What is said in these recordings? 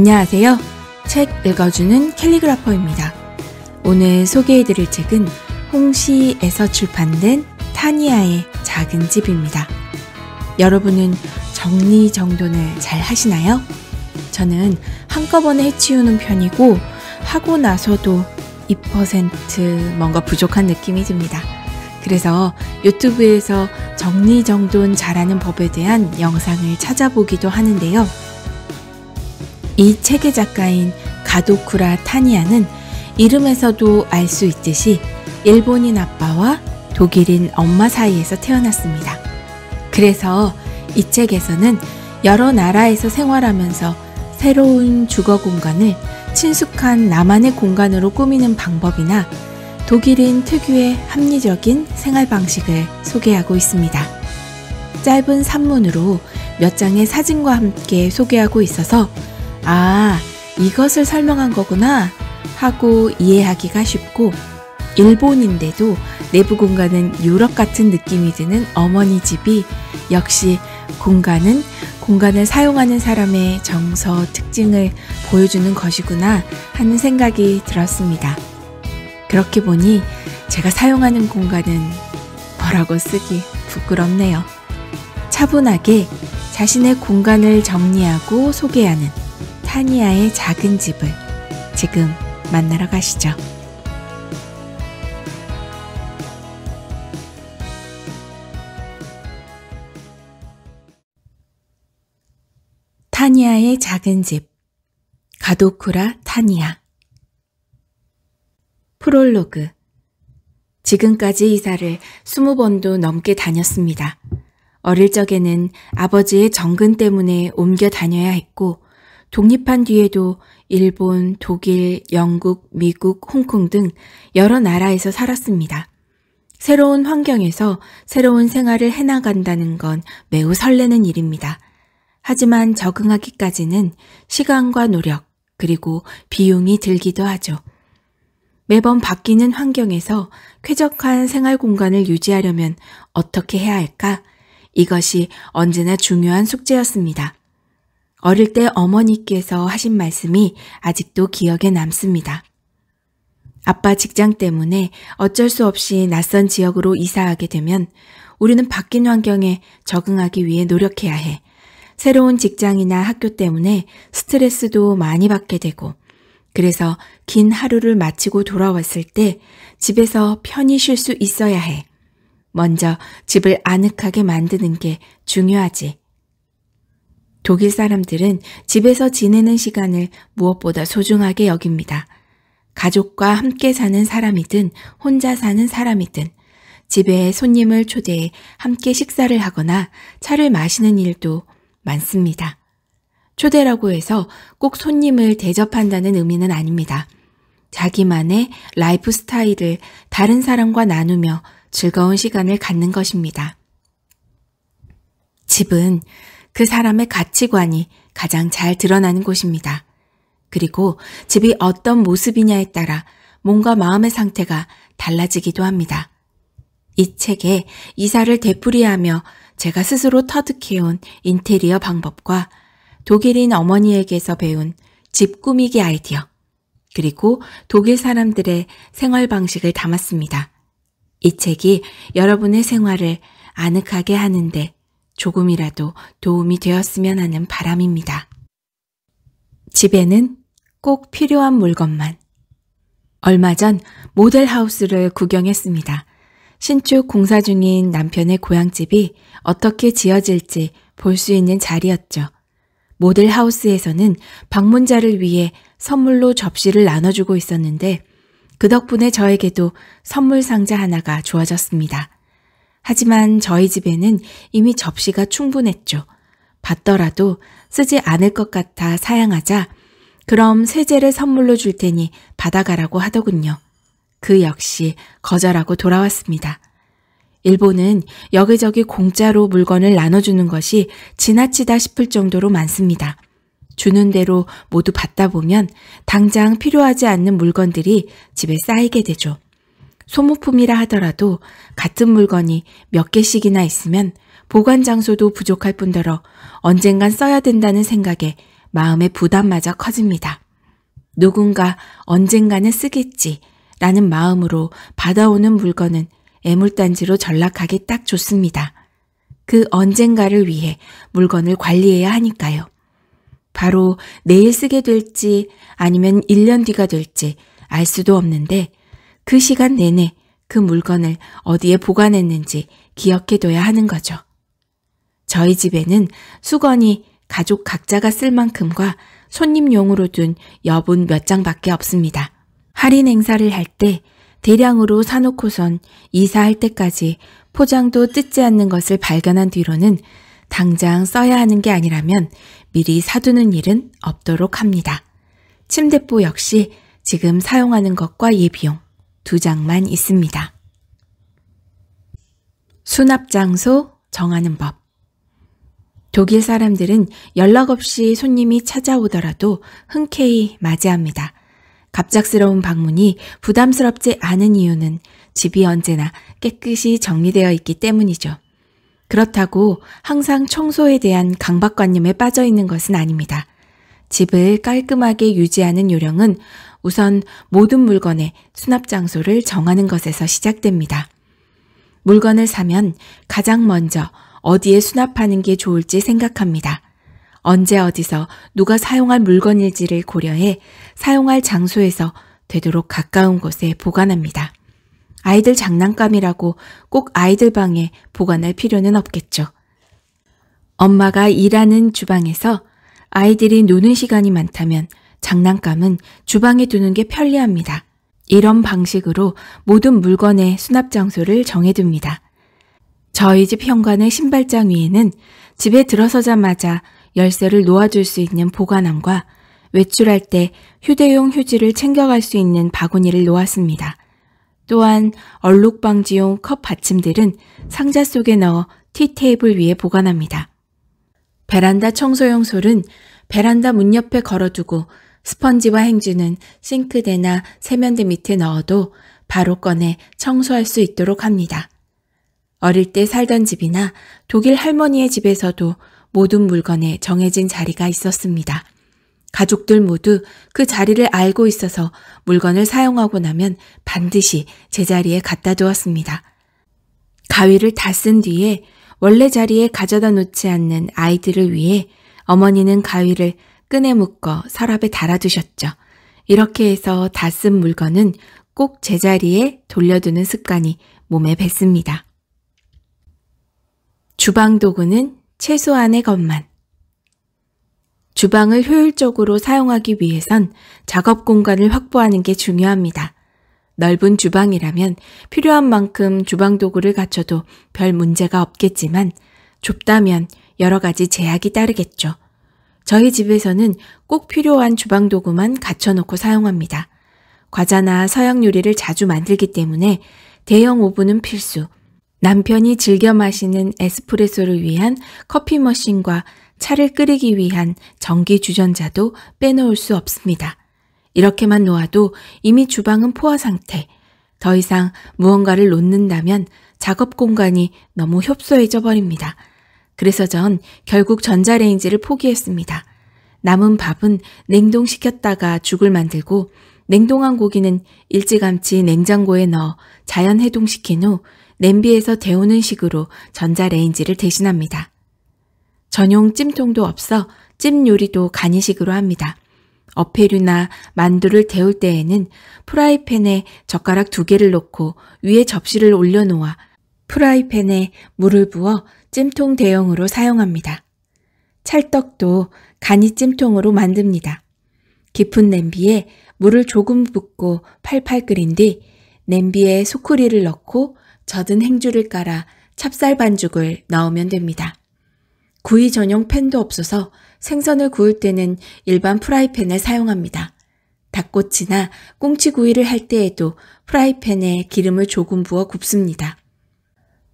안녕하세요. 책 읽어주는 캘리그라퍼입니다. 오늘 소개해드릴 책은 홍시에서 출판된 타니아의 작은 집입니다. 여러분은 정리정돈을 잘 하시나요? 저는 한꺼번에 해치우는 편이고 하고 나서도 2% 뭔가 부족한 느낌이 듭니다. 그래서 유튜브에서 정리정돈 잘하는 법에 대한 영상을 찾아보기도 하는데요. 이 책의 작가인 가도쿠라 타니아는 이름에서도 알 수 있듯이 일본인 아빠와 독일인 엄마 사이에서 태어났습니다. 그래서 이 책에서는 여러 나라에서 생활하면서 새로운 주거 공간을 친숙한 나만의 공간으로 꾸미는 방법이나 독일인 특유의 합리적인 생활 방식을 소개하고 있습니다. 짧은 산문으로 몇 장의 사진과 함께 소개하고 있어서 아, 이것을 설명한 거구나 하고 이해하기가 쉽고 일본인데도 내부 공간은 유럽 같은 느낌이 드는 어머니 집이 역시 공간은 공간을 사용하는 사람의 정서 특징을 보여주는 것이구나 하는 생각이 들었습니다. 그렇게 보니 제가 사용하는 공간은 뭐라고 쓰기 부끄럽네요. 차분하게 자신의 공간을 정리하고 소개하는 타니아의 작은 집을 지금 만나러 가시죠. 타니아의 작은 집 가도쿠라 타니아 프롤로그 지금까지 이사를 20번도 넘게 다녔습니다. 어릴 적에는 아버지의 정근 때문에 옮겨 다녀야 했고 독립한 뒤에도 일본, 독일, 영국, 미국, 홍콩 등 여러 나라에서 살았습니다. 새로운 환경에서 새로운 생활을 해나간다는 건 매우 설레는 일입니다. 하지만 적응하기까지는 시간과 노력, 그리고 비용이 들기도 하죠. 매번 바뀌는 환경에서 쾌적한 생활 공간을 유지하려면 어떻게 해야 할까? 이것이 언제나 중요한 숙제였습니다. 어릴 때 어머니께서 하신 말씀이 아직도 기억에 남습니다. 아빠 직장 때문에 어쩔 수 없이 낯선 지역으로 이사하게 되면 우리는 바뀐 환경에 적응하기 위해 노력해야 해. 새로운 직장이나 학교 때문에 스트레스도 많이 받게 되고, 그래서 긴 하루를 마치고 돌아왔을 때 집에서 편히 쉴 수 있어야 해. 먼저 집을 아늑하게 만드는 게 중요하지. 독일 사람들은 집에서 지내는 시간을 무엇보다 소중하게 여깁니다. 가족과 함께 사는 사람이든 혼자 사는 사람이든 집에 손님을 초대해 함께 식사를 하거나 차를 마시는 일도 많습니다. 초대라고 해서 꼭 손님을 대접한다는 의미는 아닙니다. 자기만의 라이프 스타일을 다른 사람과 나누며 즐거운 시간을 갖는 것입니다. 집은 그 사람의 가치관이 가장 잘 드러나는 곳입니다. 그리고 집이 어떤 모습이냐에 따라 몸과 마음의 상태가 달라지기도 합니다. 이 책에 이사를 되풀이하며 제가 스스로 터득해온 인테리어 방법과 독일인 어머니에게서 배운 집 꾸미기 아이디어, 그리고 독일 사람들의 생활 방식을 담았습니다. 이 책이 여러분의 생활을 아늑하게 하는데 조금이라도 도움이 되었으면 하는 바람입니다. 집에는 꼭 필요한 물건만. 얼마 전 모델 하우스를 구경했습니다. 신축 공사 중인 남편의 고향집이 어떻게 지어질지 볼 수 있는 자리였죠. 모델 하우스에서는 방문자를 위해 선물로 접시를 나눠주고 있었는데 그 덕분에 저에게도 선물 상자 하나가 주어졌습니다. 하지만 저희 집에는 이미 접시가 충분했죠. 받더라도 쓰지 않을 것 같아 사양하자 그럼 세제를 선물로 줄 테니 받아가라고 하더군요. 그 역시 거절하고 돌아왔습니다. 일본은 여기저기 공짜로 물건을 나눠주는 것이 지나치다 싶을 정도로 많습니다. 주는 대로 모두 받다 보면 당장 필요하지 않는 물건들이 집에 쌓이게 되죠. 소모품이라 하더라도 같은 물건이 몇 개씩이나 있으면 보관 장소도 부족할 뿐더러 언젠간 써야 된다는 생각에 마음의 부담마저 커집니다. 누군가 언젠가는 쓰겠지라는 마음으로 받아오는 물건은 애물단지로 전락하기 딱 좋습니다. 그 언젠가를 위해 물건을 관리해야 하니까요. 바로 내일 쓰게 될지 아니면 1년 뒤가 될지 알 수도 없는데 그 시간 내내 그 물건을 어디에 보관했는지 기억해둬야 하는 거죠. 저희 집에는 수건이 가족 각자가 쓸 만큼과 손님용으로 둔 여분 몇 장밖에 없습니다. 할인 행사를 할 때 대량으로 사놓고선 이사할 때까지 포장도 뜯지 않는 것을 발견한 뒤로는 당장 써야 하는 게 아니라면 미리 사두는 일은 없도록 합니다. 침대포 역시 지금 사용하는 것과 예비용, 두 장만 있습니다. 수납 장소 정하는 법. 독일 사람들은 연락 없이 손님이 찾아오더라도 흔쾌히 맞이합니다. 갑작스러운 방문이 부담스럽지 않은 이유는 집이 언제나 깨끗이 정리되어 있기 때문이죠. 그렇다고 항상 청소에 대한 강박관념에 빠져 있는 것은 아닙니다. 집을 깔끔하게 유지하는 요령은 우선 모든 물건의 수납 장소를 정하는 것에서 시작됩니다. 물건을 사면 가장 먼저 어디에 수납하는 게 좋을지 생각합니다. 언제 어디서 누가 사용할 물건일지를 고려해 사용할 장소에서 되도록 가까운 곳에 보관합니다. 아이들 장난감이라고 꼭 아이들 방에 보관할 필요는 없겠죠. 엄마가 일하는 주방에서 아이들이 노는 시간이 많다면 장난감은 주방에 두는 게 편리합니다. 이런 방식으로 모든 물건의 수납 장소를 정해둡니다. 저희 집 현관의 신발장 위에는 집에 들어서자마자 열쇠를 놓아줄 수 있는 보관함과 외출할 때 휴대용 휴지를 챙겨갈 수 있는 바구니를 놓았습니다. 또한 얼룩 방지용 컵 받침들은 상자 속에 넣어 티테이블 위에 보관합니다. 베란다 청소용 솔은 베란다 문 옆에 걸어두고 스펀지와 행주는 싱크대나 세면대 밑에 넣어도 바로 꺼내 청소할 수 있도록 합니다. 어릴 때 살던 집이나 독일 할머니의 집에서도 모든 물건에 정해진 자리가 있었습니다. 가족들 모두 그 자리를 알고 있어서 물건을 사용하고 나면 반드시 제자리에 갖다 두었습니다. 가위를 다 쓴 뒤에 원래 자리에 가져다 놓지 않는 아이들을 위해 어머니는 가위를 끈에 묶어 서랍에 달아두셨죠. 이렇게 해서 다 쓴 물건은 꼭 제자리에 돌려두는 습관이 몸에 뱄습니다. 주방 도구는 최소한의 것만. 주방을 효율적으로 사용하기 위해선 작업 공간을 확보하는 게 중요합니다. 넓은 주방이라면 필요한 만큼 주방 도구를 갖춰도 별 문제가 없겠지만 좁다면 여러 가지 제약이 따르겠죠. 저희 집에서는 꼭 필요한 주방 도구만 갖춰놓고 사용합니다. 과자나 서양 요리를 자주 만들기 때문에 대형 오븐은 필수. 남편이 즐겨 마시는 에스프레소를 위한 커피 머신과 차를 끓이기 위한 전기 주전자도 빼놓을 수 없습니다. 이렇게만 놓아도 이미 주방은 포화 상태. 더 이상 무언가를 놓는다면 작업 공간이 너무 협소해져 버립니다. 그래서 전 결국 전자레인지를 포기했습니다. 남은 밥은 냉동시켰다가 죽을 만들고 냉동한 고기는 일찌감치 냉장고에 넣어 자연 해동시킨 후 냄비에서 데우는 식으로 전자레인지를 대신합니다. 전용 찜통도 없어 찜 요리도 간이식으로 합니다. 어패류나 만두를 데울 때에는 프라이팬에 젓가락 두 개를 놓고 위에 접시를 올려놓아 프라이팬에 물을 부어 찜통 대용으로 사용합니다. 찰떡도 간이 찜통으로 만듭니다. 깊은 냄비에 물을 조금 붓고 팔팔 끓인 뒤 냄비에 소쿠리를 넣고 젖은 행주를 깔아 찹쌀 반죽을 넣으면 됩니다. 구이 전용 팬도 없어서 생선을 구울 때는 일반 프라이팬을 사용합니다. 닭꼬치나 꽁치구이를 할 때에도 프라이팬에 기름을 조금 부어 굽습니다.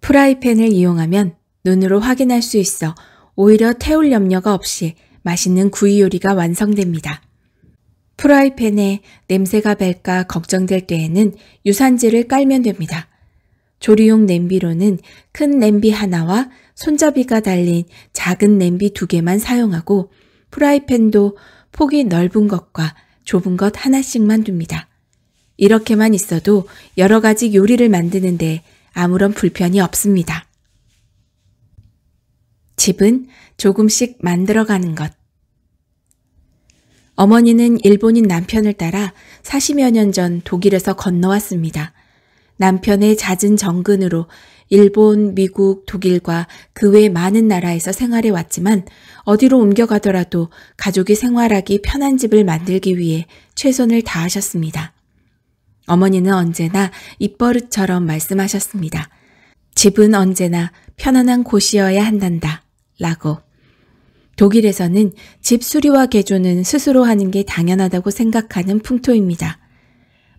프라이팬을 이용하면 눈으로 확인할 수 있어 오히려 태울 염려가 없이 맛있는 구이 요리가 완성됩니다. 프라이팬에 냄새가 밸까 걱정될 때에는 유산지를 깔면 됩니다. 조리용 냄비로는 큰 냄비 하나와 손잡이가 달린 작은 냄비 두 개만 사용하고 프라이팬도 폭이 넓은 것과 좁은 것 하나씩만 둡니다. 이렇게만 있어도 여러 가지 요리를 만드는데 아무런 불편이 없습니다. 집은 조금씩 만들어가는 것. 어머니는 일본인 남편을 따라 40여 년 전 독일에서 건너왔습니다. 남편의 잦은 정근으로 일본, 미국, 독일과 그 외 많은 나라에서 생활해 왔지만 어디로 옮겨가더라도 가족이 생활하기 편한 집을 만들기 위해 최선을 다하셨습니다. 어머니는 언제나 입버릇처럼 말씀하셨습니다. 집은 언제나 편안한 곳이어야 한단다. 라고. 독일에서는 집 수리와 개조는 스스로 하는 게 당연하다고 생각하는 풍토입니다.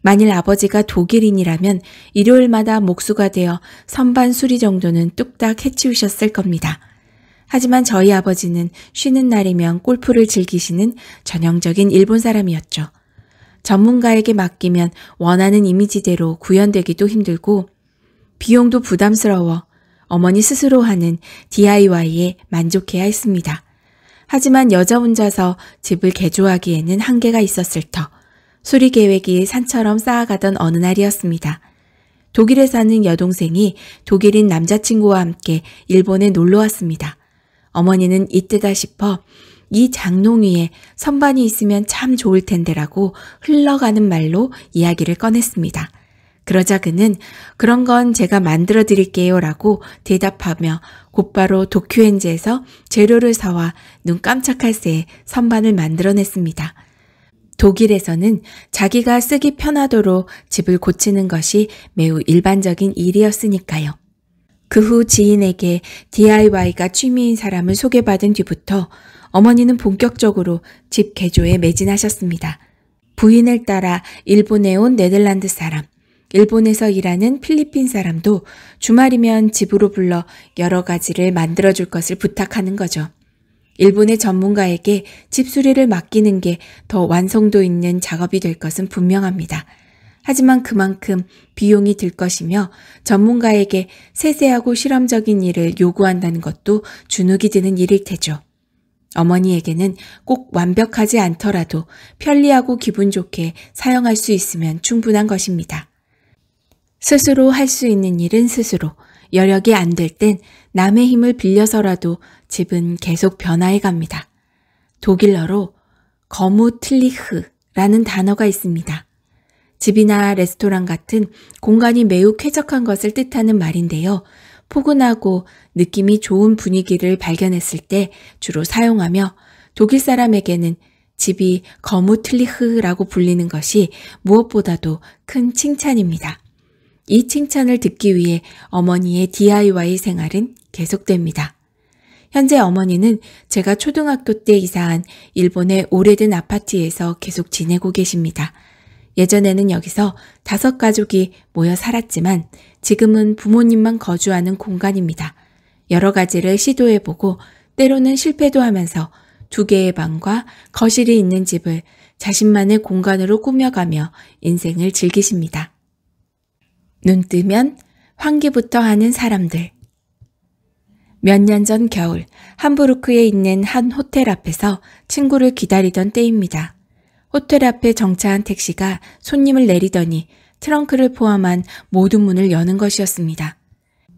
만일 아버지가 독일인이라면 일요일마다 목수가 되어 선반 수리 정도는 뚝딱 해치우셨을 겁니다. 하지만 저희 아버지는 쉬는 날이면 골프를 즐기시는 전형적인 일본 사람이었죠. 전문가에게 맡기면 원하는 이미지대로 구현되기도 힘들고 비용도 부담스러워 어머니 스스로 하는 DIY에 만족해야 했습니다. 하지만 여자 혼자서 집을 개조하기에는 한계가 있었을 터 수리 계획이 산처럼 쌓아가던 어느 날이었습니다. 독일에 사는 여동생이 독일인 남자친구와 함께 일본에 놀러 왔습니다. 어머니는 이때다 싶어 이 장롱 위에 선반이 있으면 참 좋을 텐데라고 흘러가는 말로 이야기를 꺼냈습니다. 그러자 그는 그런 건 제가 만들어 드릴게요 라고 대답하며 곧바로 도큐엔즈에서 재료를 사와 눈 깜짝할 새에 선반을 만들어냈습니다. 독일에서는 자기가 쓰기 편하도록 집을 고치는 것이 매우 일반적인 일이었으니까요. 그 후 지인에게 DIY가 취미인 사람을 소개받은 뒤부터 어머니는 본격적으로 집 개조에 매진하셨습니다. 부인을 따라 일본에 온 네덜란드 사람, 일본에서 일하는 필리핀 사람도 주말이면 집으로 불러 여러 가지를 만들어줄 것을 부탁하는 거죠. 일본의 전문가에게 집수리를 맡기는 게 더 완성도 있는 작업이 될 것은 분명합니다. 하지만 그만큼 비용이 들 것이며 전문가에게 세세하고 실험적인 일을 요구한다는 것도 주눅이 드는 일일 테죠. 어머니에게는 꼭 완벽하지 않더라도 편리하고 기분 좋게 사용할 수 있으면 충분한 것입니다. 스스로 할 수 있는 일은 스스로, 여력이 안 될 땐 남의 힘을 빌려서라도 집은 계속 변화해 갑니다. 독일어로 거무틀리흐라는 단어가 있습니다. 집이나 레스토랑 같은 공간이 매우 쾌적한 것을 뜻하는 말인데요. 포근하고 느낌이 좋은 분위기를 발견했을 때 주로 사용하며 독일 사람에게는 집이 거무틀리흐라고 불리는 것이 무엇보다도 큰 칭찬입니다. 이 칭찬을 듣기 위해 어머니의 DIY 생활은 계속됩니다. 현재 어머니는 제가 초등학교 때 이사한 일본의 오래된 아파트에서 계속 지내고 계십니다. 예전에는 여기서 다섯 가족이 모여 살았지만 지금은 부모님만 거주하는 공간입니다. 여러 가지를 시도해보고 때로는 실패도 하면서 두 개의 방과 거실이 있는 집을 자신만의 공간으로 꾸며가며 인생을 즐기십니다. 눈 뜨면 환기부터 하는 사람들. 몇 년 전 겨울 함부르크에 있는 한 호텔 앞에서 친구를 기다리던 때입니다. 호텔 앞에 정차한 택시가 손님을 내리더니 트렁크를 포함한 모든 문을 여는 것이었습니다.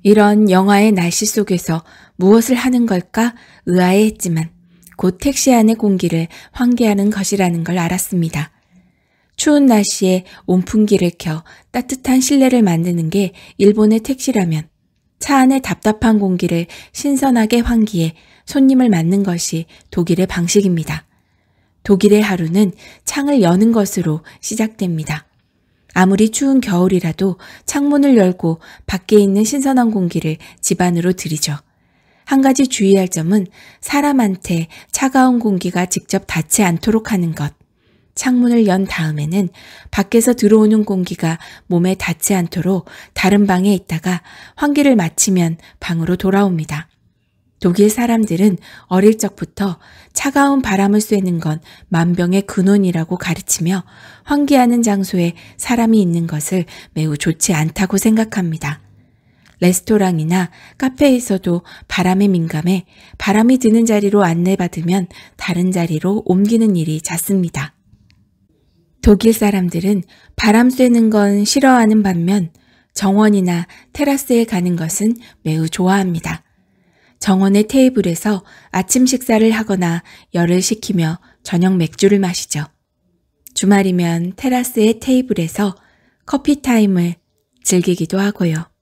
이런 영화의 날씨 속에서 무엇을 하는 걸까 의아해했지만 곧 택시 안의 공기를 환기하는 것이라는 걸 알았습니다. 추운 날씨에 온풍기를 켜 따뜻한 실내를 만드는 게 일본의 택시라면 차 안의 답답한 공기를 신선하게 환기해 손님을 맞는 것이 독일의 방식입니다. 독일의 하루는 창을 여는 것으로 시작됩니다. 아무리 추운 겨울이라도 창문을 열고 밖에 있는 신선한 공기를 집안으로 들이죠. 한 가지 주의할 점은 사람한테 차가운 공기가 직접 닿지 않도록 하는 것. 창문을 연 다음에는 밖에서 들어오는 공기가 몸에 닿지 않도록 다른 방에 있다가 환기를 마치면 방으로 돌아옵니다. 독일 사람들은 어릴 적부터 차가운 바람을 쐬는 건 만병의 근원이라고 가르치며 환기하는 장소에 사람이 있는 것을 매우 좋지 않다고 생각합니다. 레스토랑이나 카페에서도 바람에 민감해 바람이 드는 자리로 안내받으면 다른 자리로 옮기는 일이 잦습니다. 독일 사람들은 바람 쐬는 건 싫어하는 반면 정원이나 테라스에 가는 것은 매우 좋아합니다. 정원의 테이블에서 아침 식사를 하거나 열을 식히며 저녁 맥주를 마시죠. 주말이면 테라스의 테이블에서 커피 타임을 즐기기도 하고요.